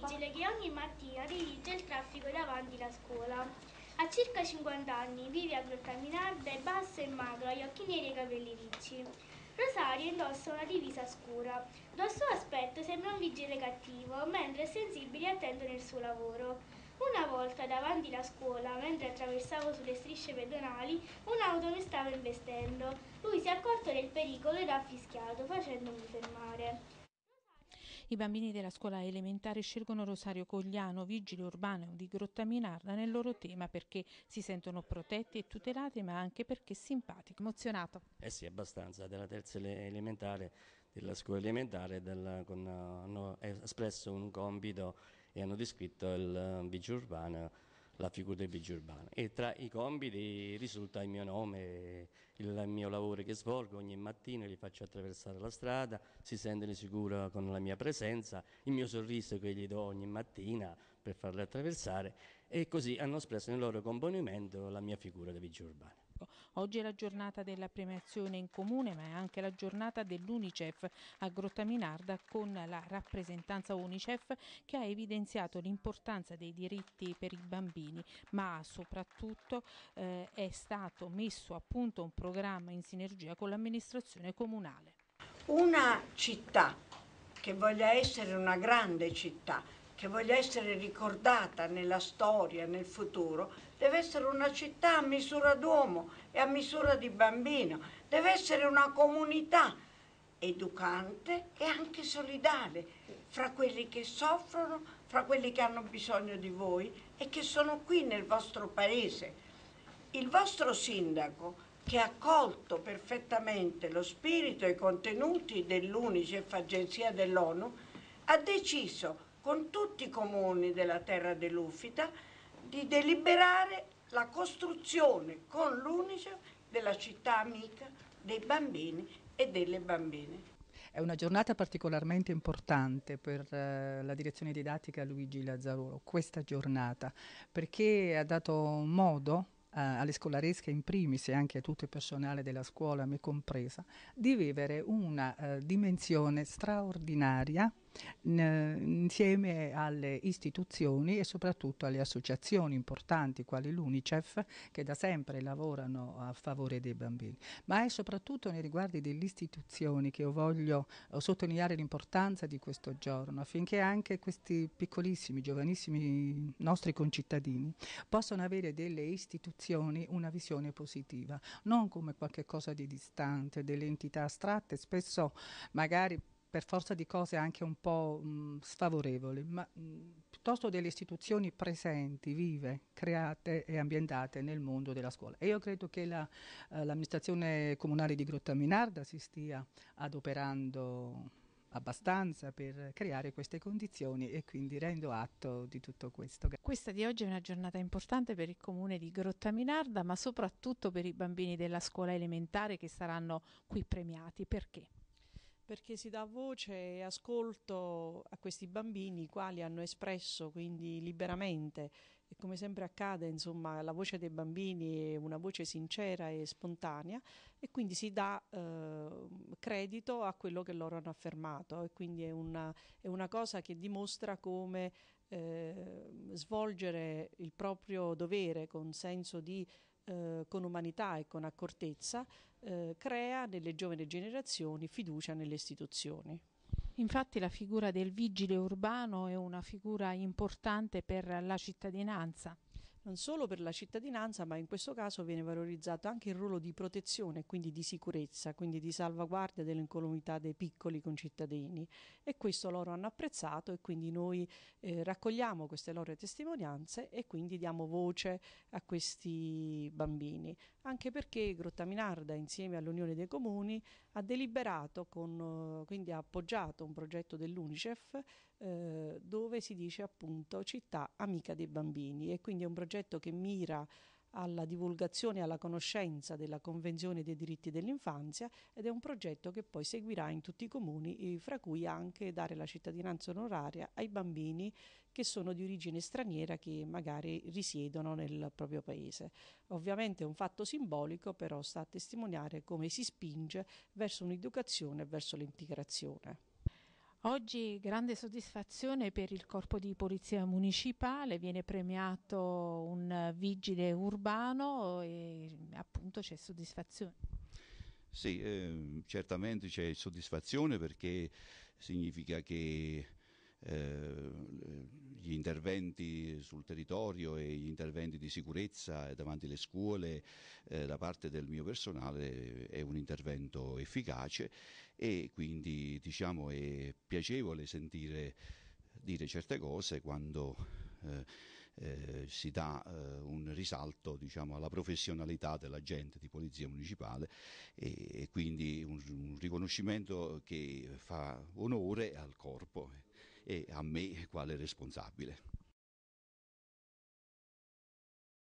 vigile che ogni mattina dirige il traffico davanti alla scuola. Ha circa 50 anni, vive a Grottaminarda, è basso e magro, ha gli occhi neri e i capelli ricci. Rosario indossa una divisa scura. Dal suo aspetto sembra un vigile cattivo, mentre è sensibile e attento nel suo lavoro. Una volta davanti alla scuola, mentre attraversavo sulle strisce pedonali, un'auto mi stava investendo. Lui si è accorto del pericolo ed ha fischiato, facendomi fermare. I bambini della scuola elementare scelgono Rosario Cogliano, vigile urbano di Grotta Minarda, nel loro tema perché si sentono protetti e tutelati, ma anche perché simpatico, emozionato. Eh sì, abbastanza, della terza elementare, della scuola elementare, della, con, eh, hanno espresso un compito e hanno descritto il eh, vigile urbano la figura del vigile urbano e tra i compiti risulta il mio nome, il mio lavoro che svolgo ogni mattina, li faccio attraversare la strada, si sentono sicuro con la mia presenza, il mio sorriso che gli do ogni mattina per farli attraversare e così hanno espresso nel loro componimento la mia figura da vigile urbano. Oggi è la giornata della premiazione in comune ma è anche la giornata dell'Unicef a Grotta Minarda con la rappresentanza Unicef che ha evidenziato l'importanza dei diritti per i bambini ma soprattutto eh, è stato messo a punto un programma in sinergia con l'amministrazione comunale. Una città che voglia essere una grande città che voglia essere ricordata nella storia, nel futuro, deve essere una città a misura d'uomo e a misura di bambino, deve essere una comunità educante e anche solidale fra quelli che soffrono, fra quelli che hanno bisogno di voi e che sono qui nel vostro paese. Il vostro sindaco che ha colto perfettamente lo spirito e i contenuti dell'UNICEF, agenzia dell'ONU, ha deciso con tutti i comuni della terra dell'Uffita di deliberare la costruzione con l'UNICEF della città amica dei bambini e delle bambine. È una giornata particolarmente importante per eh, la direzione didattica Luigi Lazzarolo, questa giornata, perché ha dato modo eh, alle scolaresche in primis e anche a tutto il personale della scuola, me compresa, di vivere una eh, dimensione straordinaria insieme alle istituzioni e soprattutto alle associazioni importanti quali l'UNICEF che da sempre lavorano a favore dei bambini, ma è soprattutto nei riguardi delle istituzioni che io voglio eh, sottolineare l'importanza di questo giorno affinché anche questi piccolissimi, giovanissimi nostri concittadini possano avere delle istituzioni una visione positiva, non come qualcosa di distante, delle entità astratte, spesso magari per forza di cose anche un po' mh, mm, sfavorevoli, ma mh, mm, piuttosto delle istituzioni presenti, vive, create e ambientate nel mondo della scuola. E io credo che la, eh, l'amministrazione comunale di Grotta Minarda si stia adoperando abbastanza per creare queste condizioni e quindi rendo atto di tutto questo. Questa di oggi è una giornata importante per il comune di Grottaminarda, ma soprattutto per i bambini della scuola elementare che saranno qui premiati. Perché? perché si dà voce e ascolto a questi bambini i quali hanno espresso quindi liberamente e come sempre accade insomma la voce dei bambini è una voce sincera e spontanea e quindi si dà eh, credito a quello che loro hanno affermato e quindi è una, è una cosa che dimostra come eh, svolgere il proprio dovere con senso di eh, con umanità e con accortezza eh, crea nelle giovani generazioni fiducia nelle istituzioni. Infatti la figura del vigile urbano è una figura importante per la cittadinanza non solo per la cittadinanza, ma in questo caso viene valorizzato anche il ruolo di protezione, quindi di sicurezza, quindi di salvaguardia dell'incolumità dei piccoli concittadini e questo loro hanno apprezzato e quindi noi eh, raccogliamo queste loro testimonianze e quindi diamo voce a questi bambini anche perché Grottaminarda insieme all'Unione dei Comuni ha deliberato, con, eh, quindi ha appoggiato un progetto dell'Unicef eh, dove si dice appunto città amica dei bambini e quindi è un progetto che mira alla divulgazione e alla conoscenza della Convenzione dei diritti dell'infanzia ed è un progetto che poi seguirà in tutti i comuni, eh, fra cui anche dare la cittadinanza onoraria ai bambini che sono di origine straniera che magari risiedono nel proprio paese. Ovviamente è un fatto simbolico, però sta a testimoniare come si spinge verso un'educazione e verso l'integrazione. Oggi grande soddisfazione per il Corpo di Polizia Municipale, viene premiato un vigile urbano e appunto c'è soddisfazione. Sì, eh, certamente c'è soddisfazione perché significa che eh, gli interventi sul territorio e gli interventi di sicurezza davanti alle scuole eh, da parte del mio personale è un intervento efficace e quindi diciamo è piacevole sentire dire certe cose quando eh, eh, si dà eh, un risalto diciamo, alla professionalità dell'agente di polizia municipale e, e quindi un, un riconoscimento che fa onore al corpo. Ecco e a me quale responsabile.